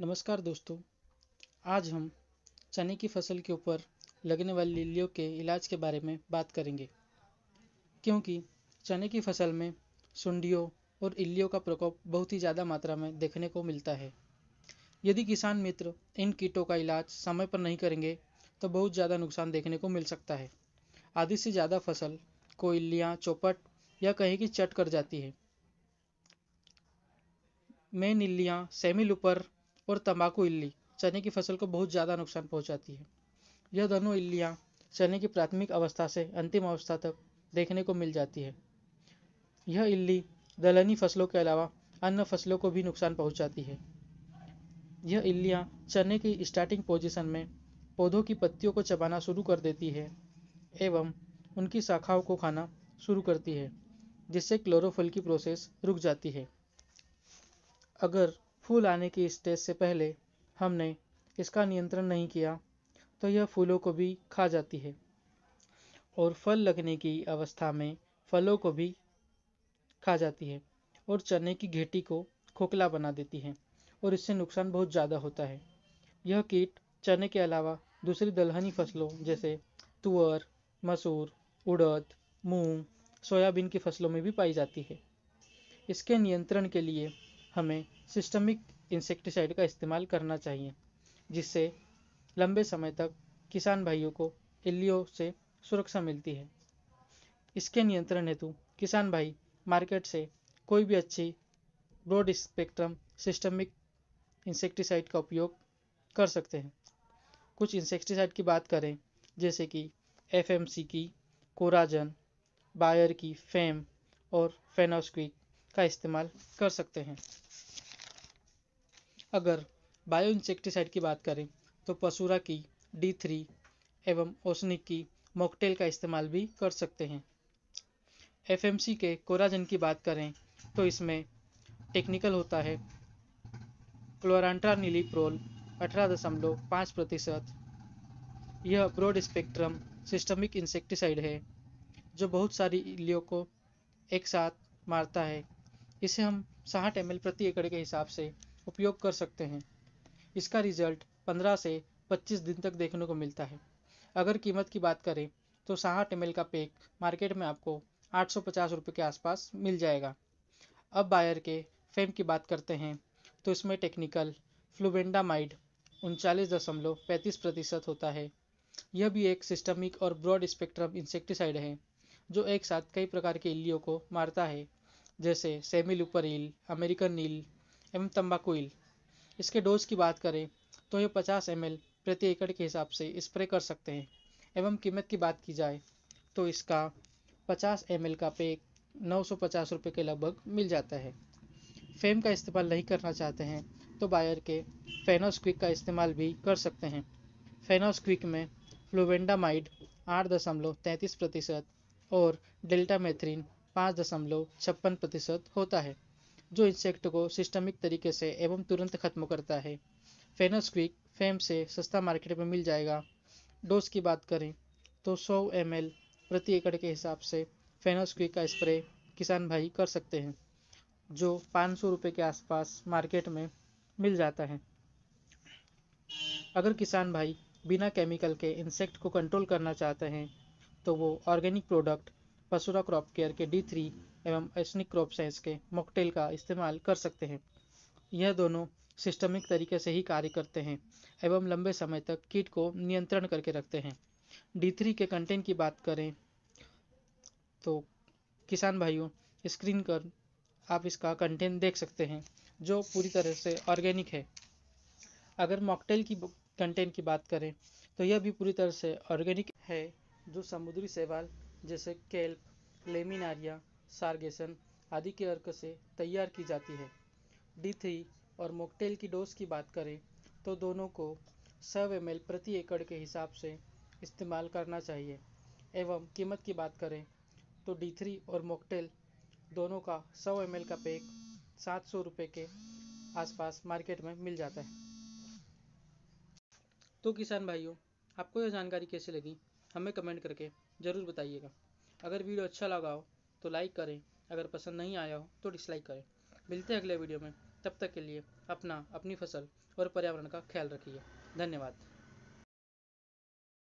नमस्कार दोस्तों आज हम चने की फसल के ऊपर लगने वाली लिल्लियों के इलाज के बारे में बात करेंगे क्योंकि चने की फसल में सुंडियों और इल्लियों का प्रकोप बहुत ही ज़्यादा मात्रा में देखने को मिलता है यदि किसान मित्र इन कीटों का इलाज समय पर नहीं करेंगे तो बहुत ज़्यादा नुकसान देखने को मिल सकता है आधी से ज़्यादा फसल को इल्लियाँ चौपट या कहीं की चट कर जाती है मेन इल्लियाँ सेमिलुपर और तंबाकू इल्ली चने की फसल को बहुत ज़्यादा नुकसान पहुंचाती है यह दोनों इल्लियाँ चने की प्राथमिक अवस्था से अंतिम अवस्था तक देखने को मिल जाती है यह इल्ली दलहनी फसलों के अलावा अन्य फसलों को भी नुकसान पहुंचाती है यह इल्लियाँ चने की स्टार्टिंग पोजीशन में पौधों की पत्तियों को चबाना शुरू कर देती है एवं उनकी शाखाओं को खाना शुरू करती है जिससे क्लोरोफिल की प्रोसेस रुक जाती है अगर फूल आने की स्टेज से पहले हमने इसका नियंत्रण नहीं किया तो यह फूलों को भी खा जाती है और फल लगने की अवस्था में फलों को भी खा जाती है और चने की घेटी को खोखला बना देती है और इससे नुकसान बहुत ज़्यादा होता है यह कीट चने के अलावा दूसरी दलहनी फसलों जैसे तुअर मसूर उड़द मूंग सोयाबीन की फसलों में भी पाई जाती है इसके नियंत्रण के लिए हमें सिस्टमिक इंसेक्टिसाइड का इस्तेमाल करना चाहिए जिससे लंबे समय तक किसान भाइयों को इल्लियों से सुरक्षा मिलती है इसके नियंत्रण हेतु किसान भाई मार्केट से कोई भी अच्छी ब्रॉड स्पेक्ट्रम सिस्टमिक इंसेक्टिसाइड का उपयोग कर सकते हैं कुछ इंसेक्टिसाइड की बात करें जैसे कि एफ की कोराजन बायर की फेम और फेनोस्क्विक का इस्तेमाल कर सकते हैं अगर बायो इंसेक्टिसाइड की बात करें तो पसूरा की डी थ्री एवं ओसनिक की मॉकटेल का इस्तेमाल भी कर सकते हैं एफ के कोराजन की बात करें तो इसमें टेक्निकल होता है क्लोरांट्रा नीलीप्रोल अठारह दशमलव पाँच प्रतिशत यह ब्रॉड स्पेक्ट्रम सिस्टमिक इंसेक्टिसाइड है जो बहुत सारी इलियों को एक साथ मारता है इसे हम साठ एम प्रति एकड़ के हिसाब से उपयोग कर सकते हैं इसका रिजल्ट 15 से 25 दिन तक देखने को मिलता है अगर कीमत की बात करें तो साठ एम का पेक मार्केट में आपको आठ सौ के आसपास मिल जाएगा अब बायर के फेम की बात करते हैं तो इसमें टेक्निकल फ्लूबेंडामाइड उनचालीस दशमलव पैंतीस प्रतिशत होता है यह भी एक सिस्टमिक और ब्रॉड स्पेक्ट्रम इंसेक्टिसाइड है जो एक साथ कई प्रकार के इल्लियों को मारता है जैसे सेमी लुपर ईल अमेरिकन ईल एवं तम्बाकू ईल इसके डोज की बात करें तो ये 50 एम प्रति एकड़ के हिसाब से स्प्रे कर सकते हैं एवं कीमत की बात की जाए तो इसका 50 एम का पे नौ सौ के लगभग मिल जाता है फेम का इस्तेमाल नहीं करना चाहते हैं तो बायर के फेनोस्क्विक का इस्तेमाल भी कर सकते हैं फेनोस्क्विक में फ्लुवेंडामाइड आठ दशमलव तैंतीस प्रतिशत और डेल्टा मेथ्रीन पाँच दशमलव छप्पन प्रतिशत होता है जो इंसेक्ट को सिस्टमिक तरीके से एवं तुरंत खत्म करता है फेनोस्क्विक फेम से सस्ता मार्केट में मिल जाएगा डोज की बात करें तो 100 एम प्रति एकड़ के हिसाब से फेनोस्क्विक का स्प्रे किसान भाई कर सकते हैं जो पाँच सौ रुपये के आसपास मार्केट में मिल जाता है अगर किसान भाई बिना केमिकल के इंसेक्ट को कंट्रोल करना चाहते हैं तो वो ऑर्गेनिक प्रोडक्ट पसुरा क्रॉप केयर के डी थ्री एवं एसनिक क्रॉप साइंस के मॉकटेल का इस्तेमाल कर सकते हैं यह दोनों सिस्टमिक तरीके से ही कार्य करते हैं एवं लंबे समय तक कीट को नियंत्रण करके रखते हैं डी थ्री के कंटेंट की बात करें तो किसान भाइयों स्क्रीन कर आप इसका कंटेंट देख सकते हैं जो पूरी तरह से ऑर्गेनिक है अगर मॉकटेल की कंटेंट की बात करें तो यह भी पूरी तरह से ऑर्गेनिक है जो समुद्री शैवाल जैसे केल्प लेमिनारिया सार्गेसन आदि के अर्क से तैयार की जाती है डी थ्री और मोकटेल की डोज की बात करें तो दोनों को सौ एम प्रति एकड़ के हिसाब से इस्तेमाल करना चाहिए एवं कीमत की बात करें तो डी थ्री और मोकटेल दोनों का सौ एम का पैक सात सौ रुपये के आसपास मार्केट में मिल जाता है तो किसान भाइयों आपको यह जानकारी कैसी लगी हमें कमेंट करके ज़रूर बताइएगा अगर वीडियो अच्छा लगा हो तो लाइक करें अगर पसंद नहीं आया हो तो डिसलाइक करें मिलते हैं अगले वीडियो में तब तक के लिए अपना अपनी फसल और पर्यावरण का ख्याल रखिए धन्यवाद